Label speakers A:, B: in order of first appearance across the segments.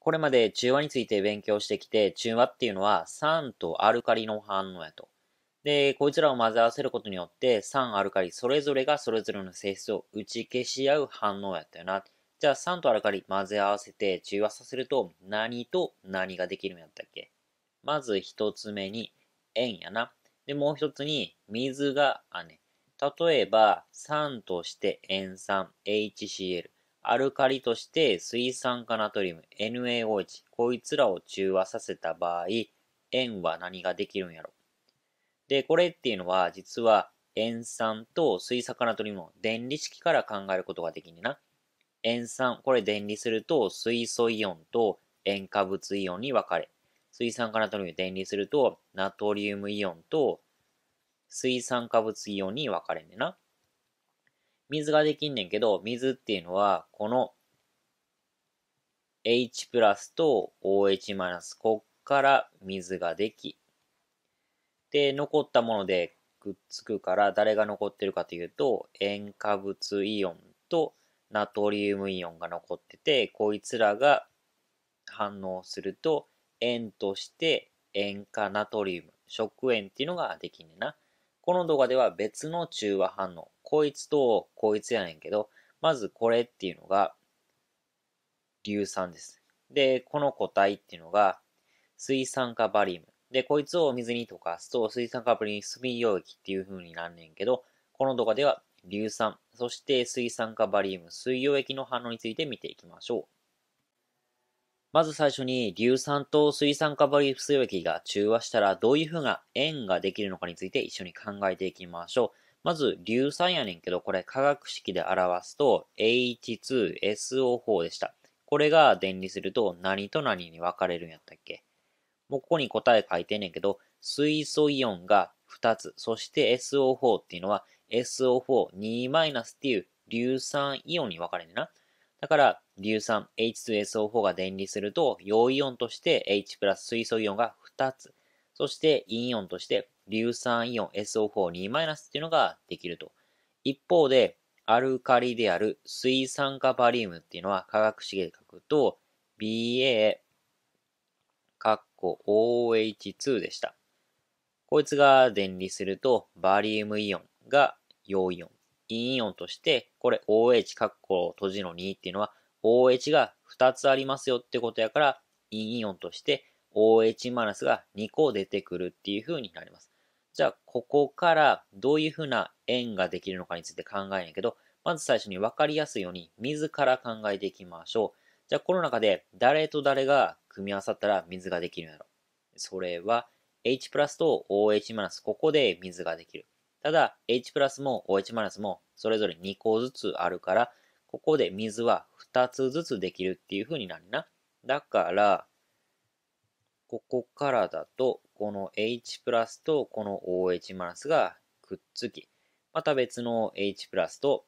A: これまで中和について勉強してきて、中和っていうのは酸とアルカリの反応やと。で、こいつらを混ぜ合わせることによって、酸、アルカリ、それぞれがそれぞれの性質を打ち消し合う反応やったよな。じゃあ、酸とアルカリ混ぜ合わせて中和させると、何と何ができるんやったっけまず一つ目に、塩やな。で、もう一つに、水があね。例えば、酸として塩酸、HCl。アルカリとして水酸化ナトリウム NaOH こいつらを中和させた場合塩は何ができるんやろでこれっていうのは実は塩酸と水酸化ナトリウムの電離式から考えることができんねな塩酸これ電離すると水素イオンと塩化物イオンに分かれ水酸化ナトリウム電離するとナトリウムイオンと水酸化物イオンに分かれんねな水ができんねんけど、水っていうのは、この H プラスと OH マイナス、こっから水ができ、で、残ったものでくっつくから、誰が残ってるかというと、塩化物イオンとナトリウムイオンが残ってて、こいつらが反応すると、塩として塩化ナトリウム、食塩っていうのができんねんな。この動画では別の中和反応、こいつとこいつやねんけど、まずこれっていうのが、硫酸です。で、この個体っていうのが、水酸化バリウム。で、こいつを水に溶かすと、水酸化バリウム水溶液っていう風になんねんけど、この動画では硫酸、そして水酸化バリウム、水溶液の反応について見ていきましょう。まず最初に硫酸と水酸化バリウム水溶液が中和したらどういう風な円ができるのかについて一緒に考えていきましょう。まず、硫酸やねんけど、これ化学式で表すと H2SO4 でした。これが電離すると何と何に分かれるんやったっけもうここに答え書いてんねんけど、水素イオンが2つ、そして SO4 っていうのは SO42- っていう硫酸イオンに分かれんねんな。だから、硫酸 H2SO4 が電離すると、陽イオンとして H プラス水素イオンが2つ、そして陰イオンとして硫酸イオン SO42- っていうのができると。一方で、アルカリである水酸化バリウムっていうのは化学式で書くと BA、かっこ OH2 でした。こいつが電離するとバリウムイオンが陽イオン。陰イオンとして、これ OH かっこ閉じの2っていうのは OH が2つありますよってことやから陰イオンとして OH マイナスが2個出てくるっていう風になります。じゃあ、ここからどういうふうな円ができるのかについて考えるんやけど、まず最初に分かりやすいように、自ら考えていきましょう。じゃあ、この中で誰と誰が組み合わさったら水ができるんやろ。それは、H プラスと OH マイナス、ここで水ができる。ただ、H プラスも OH マイナスもそれぞれ2個ずつあるから、ここで水は2つずつできるっていう風になるな。だから、ここからだと、この H プラスとこの OH マイナスがくっつき、また別の H プラスと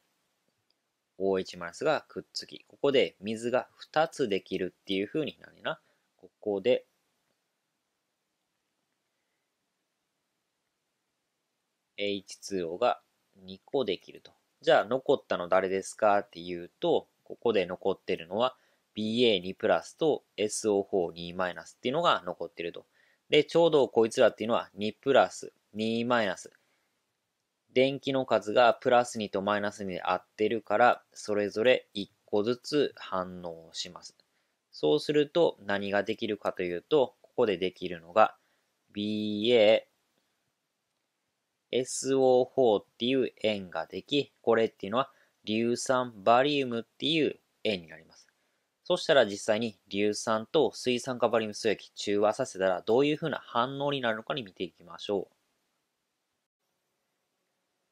A: OH マイナスがくっつき、ここで水が2つできるっていう風になるな。ここで、H2O が2個できると。じゃあ残ったの誰ですかっていうと、ここで残ってるのは BA2 プラスと SO42 マイナスっていうのが残ってると。で、ちょうどこいつらっていうのは2プラス、2マイナス。電気の数がプラス2とマイナス2で合ってるから、それぞれ1個ずつ反応します。そうすると何ができるかというと、ここでできるのが BA、SO4 っていう円ができ、これっていうのは硫酸バリウムっていう円になります。そしたら実際に硫酸と水酸化バリウム素液中和させたらどういうふうな反応になるのかに見ていきましょう。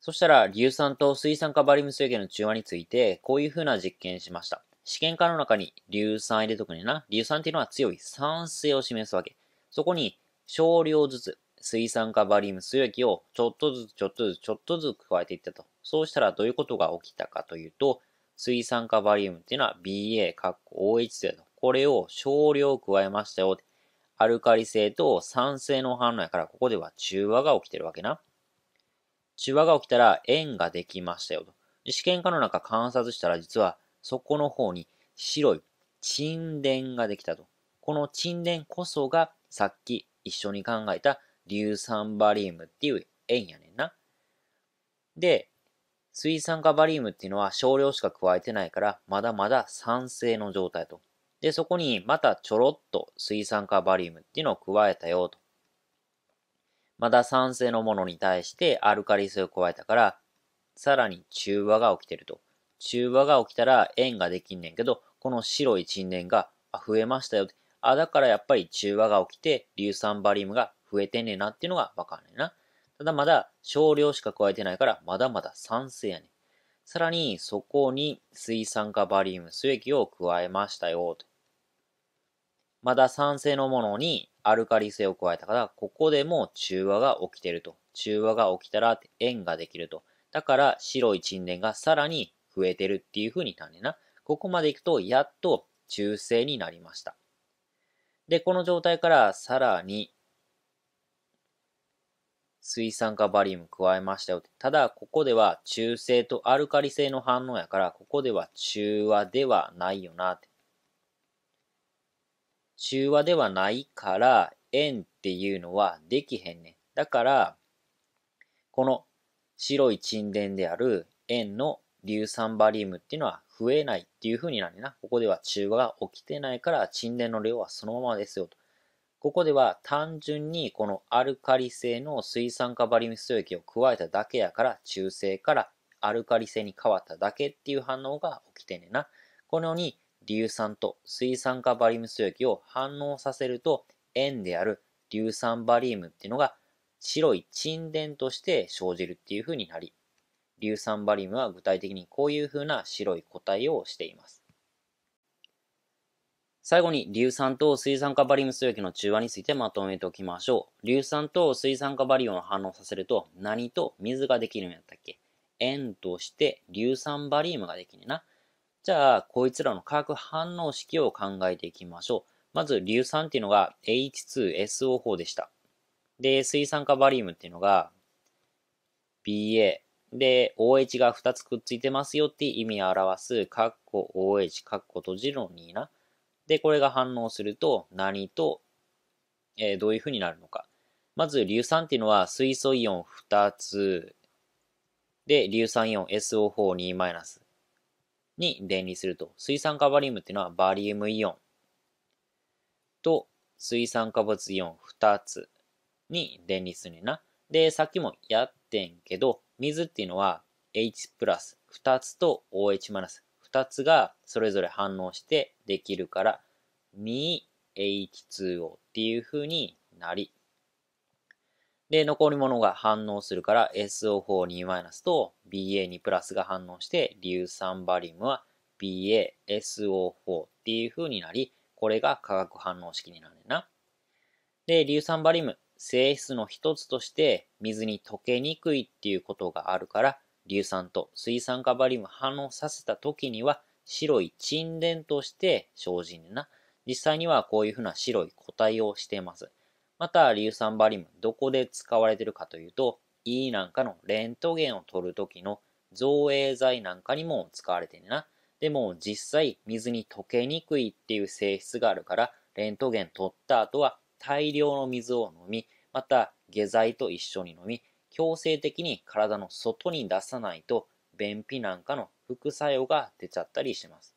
A: そしたら硫酸と水酸化バリウム素液の中和についてこういうふうな実験しました。試験管の中に硫酸入れとくねな。硫酸っていうのは強い酸性を示すわけ。そこに少量ずつ水酸化バリウム水液をちょっとずつちょっとずつちょっとずつ加えていったと。そうしたらどういうことが起きたかというと、水酸化バリウムっていうのは BA、OH とこれを少量加えましたよ。アルカリ性と酸性の反応やから、ここでは中和が起きてるわけな。中和が起きたら円ができましたよと。試験科の中観察したら実はそこの方に白い沈殿ができたと。この沈殿こそがさっき一緒に考えた硫酸バリウムっていう円やねんな。で、水酸化バリウムっていうのは少量しか加えてないから、まだまだ酸性の状態と。で、そこにまたちょろっと水酸化バリウムっていうのを加えたよと。まだ酸性のものに対してアルカリ性を加えたから、さらに中和が起きてると。中和が起きたら円ができんねんけど、この白い沈殿が増えましたよ。あ、だからやっぱり中和が起きて硫酸バリウムが増えてんねんなっていうのがわかんないな。ただまだ少量しか加えてないから、まだまだ酸性やねん。さらに、そこに水酸化バリウム水液を加えましたよ、と。まだ酸性のものにアルカリ性を加えたから、ここでも中和が起きてると。中和が起きたら円ができると。だから白い沈殿がさらに増えてるっていう風になんねんな。ここまで行くと、やっと中性になりました。で、この状態からさらに水酸化バリウム加えましたよ。ただ、ここでは中性とアルカリ性の反応やから、ここでは中和ではないよな中和ではないから、円っていうのはできへんねだから、この白い沈殿である円の硫酸バリウムっていうのは増えないっていう風になるな。ここでは中和が起きてないから沈殿の量はそのままですよと。ここでは単純にこのアルカリ性の水酸化バリウム水溶液を加えただけやから中性からアルカリ性に変わっただけっていう反応が起きてんねんな。このように硫酸と水酸化バリウム水液を反応させると塩である硫酸バリウムっていうのが白い沈殿として生じるっていう風になり硫酸バリウムは具体的にこういう風な白い個体をしています。最後に、硫酸と水酸化バリウム素溶液の中和についてまとめておきましょう。硫酸と水酸化バリウムを反応させると、何と水ができるんやったっけ塩として硫酸バリウムができるな。じゃあ、こいつらの化学反応式を考えていきましょう。まず、硫酸っていうのが H2SO4 でした。で、水酸化バリウムっていうのが BA。で、OH が2つくっついてますよって意味を表す、カッコ OH、カッコ閉じるの2な。で、これが反応すると何と、えー、どういう風になるのか。まず、硫酸っていうのは水素イオン2つで、硫酸イオン SO42- に電離すると。水酸化バリウムっていうのはバリウムイオンと水酸化物イオン2つに電離するねな。で、さっきもやってんけど、水っていうのは H プラス2つと OH マイナス2つがそれぞれ反応してできるから 2H2O っていう風になりで残り物が反応するから SO42- と BA2+ が反応して硫酸バリウムは BASO4 っていう風になりこれが化学反応式になるな。で硫酸バリウム性質の一つとして水に溶けにくいっていうことがあるから硫酸と水酸化バリウム反応させた時には白い沈殿として生じんな。実際にはこういうふうな白い個体をしています。また、硫酸バリウム、どこで使われてるかというと、E なんかのレントゲンを取る時の造影剤なんかにも使われてんねな。でも実際水に溶けにくいっていう性質があるから、レントゲン取った後は大量の水を飲み、また下剤と一緒に飲み、強制的に体の外に出さないと便秘なんかの副作用が出ちゃったりします。